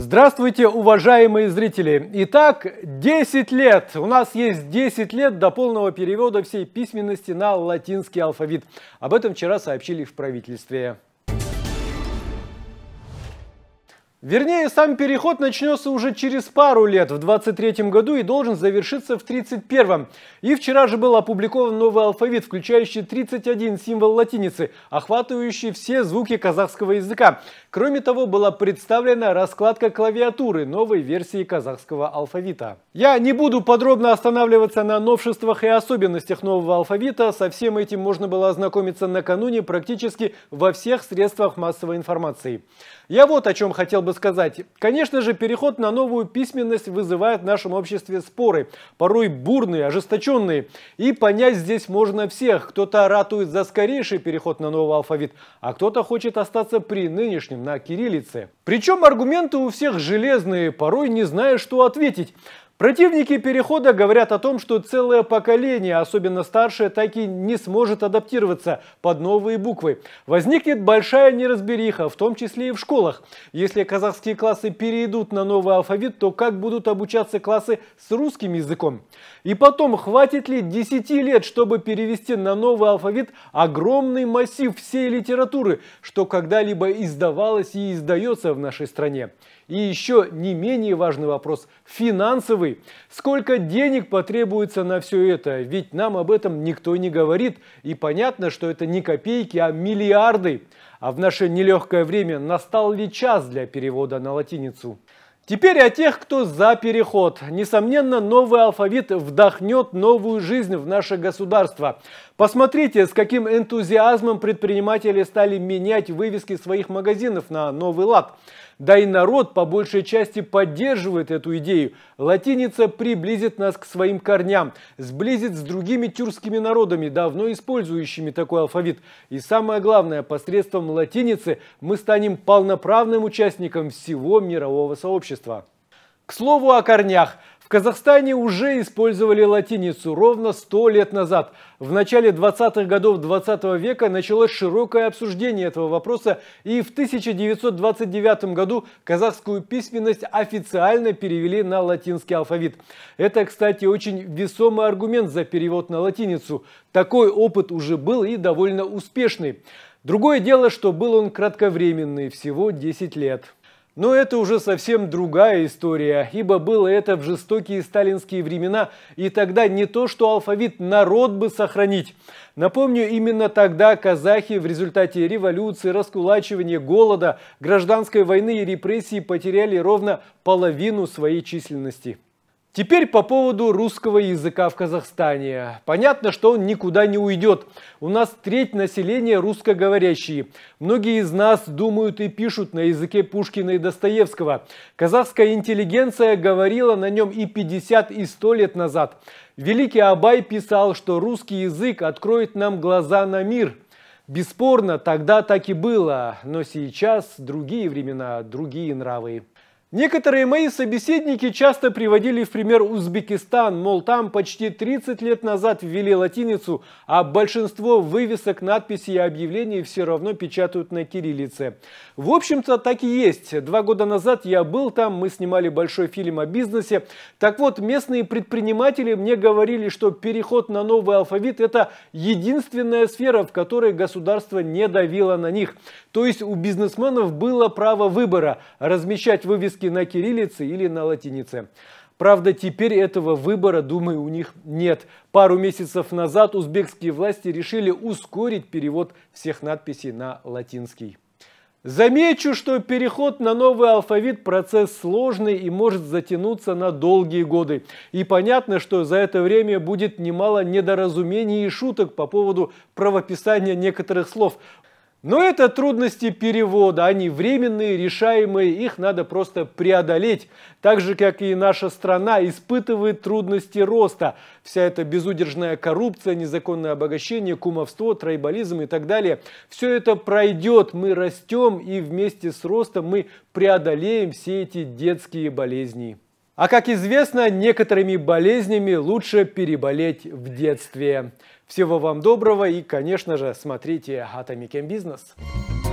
Здравствуйте, уважаемые зрители! Итак, 10 лет! У нас есть 10 лет до полного перевода всей письменности на латинский алфавит. Об этом вчера сообщили в правительстве. Вернее, сам переход начнется уже через пару лет, в 23 году, и должен завершиться в 31-м. И вчера же был опубликован новый алфавит, включающий 31 символ латиницы, охватывающий все звуки казахского языка. Кроме того, была представлена раскладка клавиатуры новой версии казахского алфавита. Я не буду подробно останавливаться на новшествах и особенностях нового алфавита. Со всем этим можно было ознакомиться накануне практически во всех средствах массовой информации. Я вот о чем хотел бы бы сказать. Конечно же, переход на новую письменность вызывает в нашем обществе споры, порой бурные, ожесточенные. И понять здесь можно всех. Кто-то ратует за скорейший переход на новый алфавит, а кто-то хочет остаться при нынешнем на кириллице. Причем аргументы у всех железные, порой не зная, что ответить. Противники перехода говорят о том, что целое поколение, особенно старшее, так и не сможет адаптироваться под новые буквы. Возникнет большая неразбериха, в том числе и в школах. Если казахские классы перейдут на новый алфавит, то как будут обучаться классы с русским языком? И потом, хватит ли 10 лет, чтобы перевести на новый алфавит огромный массив всей литературы, что когда-либо издавалось и издается в нашей стране? И еще не менее важный вопрос – финансовый Москвы. Сколько денег потребуется на все это? Ведь нам об этом никто не говорит. И понятно, что это не копейки, а миллиарды. А в наше нелегкое время настал ли час для перевода на латиницу? Теперь о тех, кто за переход. Несомненно, новый алфавит вдохнет новую жизнь в наше государство. Посмотрите, с каким энтузиазмом предприниматели стали менять вывески своих магазинов на новый лад. Да и народ по большей части поддерживает эту идею. Латиница приблизит нас к своим корням, сблизит с другими тюркскими народами, давно использующими такой алфавит. И самое главное, посредством латиницы мы станем полноправным участником всего мирового сообщества. К слову о корнях. В Казахстане уже использовали латиницу ровно 100 лет назад. В начале 20-х годов 20 -го века началось широкое обсуждение этого вопроса, и в 1929 году казахскую письменность официально перевели на латинский алфавит. Это, кстати, очень весомый аргумент за перевод на латиницу. Такой опыт уже был и довольно успешный. Другое дело, что был он кратковременный, всего 10 лет. Но это уже совсем другая история, ибо было это в жестокие сталинские времена, и тогда не то, что алфавит народ бы сохранить. Напомню, именно тогда казахи в результате революции, раскулачивания, голода, гражданской войны и репрессий потеряли ровно половину своей численности. Теперь по поводу русского языка в Казахстане. Понятно, что он никуда не уйдет. У нас треть населения русскоговорящие. Многие из нас думают и пишут на языке Пушкина и Достоевского. Казахская интеллигенция говорила на нем и 50, и 100 лет назад. Великий Абай писал, что русский язык откроет нам глаза на мир. Бесспорно, тогда так и было, но сейчас другие времена, другие нравы. Некоторые мои собеседники часто приводили в пример Узбекистан, мол, там почти 30 лет назад ввели латиницу, а большинство вывесок, надписей и объявлений все равно печатают на кириллице. В общем-то, так и есть. Два года назад я был там, мы снимали большой фильм о бизнесе. Так вот, местные предприниматели мне говорили, что переход на новый алфавит – это единственная сфера, в которой государство не давило на них. То есть у бизнесменов было право выбора – размещать вывески переписки на кириллице или на латинице. Правда, теперь этого выбора, думаю, у них нет. Пару месяцев назад узбекские власти решили ускорить перевод всех надписей на латинский. Замечу, что переход на новый алфавит – процесс сложный и может затянуться на долгие годы. И понятно, что за это время будет немало недоразумений и шуток по поводу правописания некоторых слов. Но это трудности перевода, они временные, решаемые, их надо просто преодолеть. Так же, как и наша страна испытывает трудности роста. Вся эта безудержная коррупция, незаконное обогащение, кумовство, тройболизм и так далее. Все это пройдет, мы растем и вместе с ростом мы преодолеем все эти детские болезни. А как известно, некоторыми болезнями лучше переболеть в детстве. Всего вам доброго и, конечно же, смотрите «Атамикен Бизнес». Бизнес.